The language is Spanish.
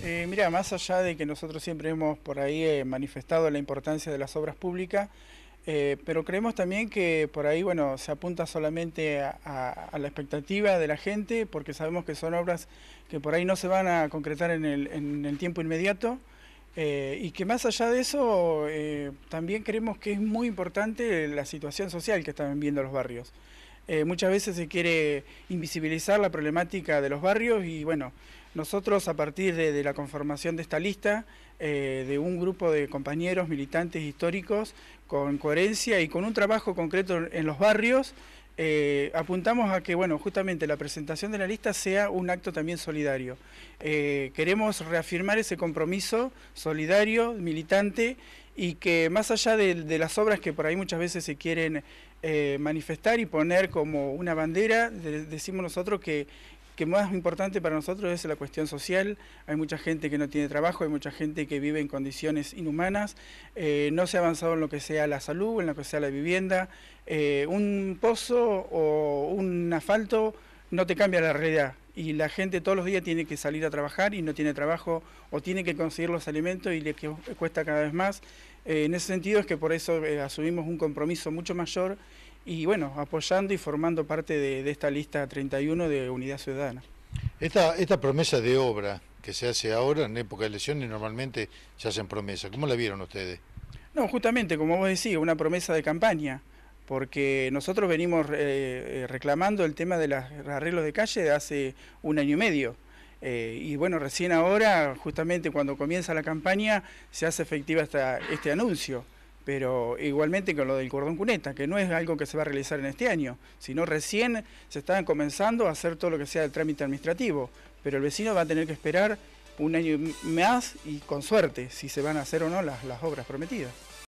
Eh, mira, más allá de que nosotros siempre hemos por ahí eh, manifestado la importancia de las obras públicas, eh, pero creemos también que por ahí, bueno, se apunta solamente a, la expectativa de la gente, porque sabemos que son obras que por ahí no se van a concretar en el, en el tiempo inmediato, y que más allá de eso, también creemos que es muy importante la situación social que están viendo los barrios. muchas veces se quiere invisibilizar la problemática de los barrios y bueno, nosotros a partir de, la conformación de esta lista, eh, de un grupo de compañeros militantes históricos con coherencia y con un trabajo concreto en los barrios, eh, apuntamos a que, bueno, justamente la presentación de la lista sea un acto también solidario. Eh, queremos reafirmar ese compromiso solidario, militante, y que más allá de, las obras que por ahí muchas veces se quieren manifestar y poner como una bandera, decimos nosotros que, que más importante para nosotros es la cuestión social. Hay mucha gente que no tiene trabajo, hay mucha gente que vive en condiciones inhumanas, eh, no se ha avanzado en lo que sea la salud, en lo que sea la vivienda. Eh, un pozo o un asfalto no te cambia la realidad y la gente todos los días tiene que salir a trabajar y no tiene trabajo o tiene que conseguir los alimentos y le cuesta cada vez más. Eh, en ese sentido es que por eso asumimos un compromiso mucho mayor y bueno, apoyando y formando parte de, esta lista 31 de Unidad Ciudadana. Esta, esta promesa de obra que se hace ahora, en época de elecciones, normalmente se hacen promesas. ¿Cómo la vieron ustedes? No, justamente, como vos decís, una promesa de campaña, porque nosotros venimos eh, eh, reclamando el tema de los arreglos de calle de hace un año y medio. Eh, y bueno, recién ahora, justamente cuando comienza la campaña, se hace efectiva esta, este anuncio pero igualmente con lo del cordón cuneta, que no es algo que se va a realizar en este año, sino recién se está comenzando a hacer todo lo que sea el trámite administrativo, pero el vecino va a tener que esperar un año más y con suerte si se van a hacer o no las, las obras prometidas.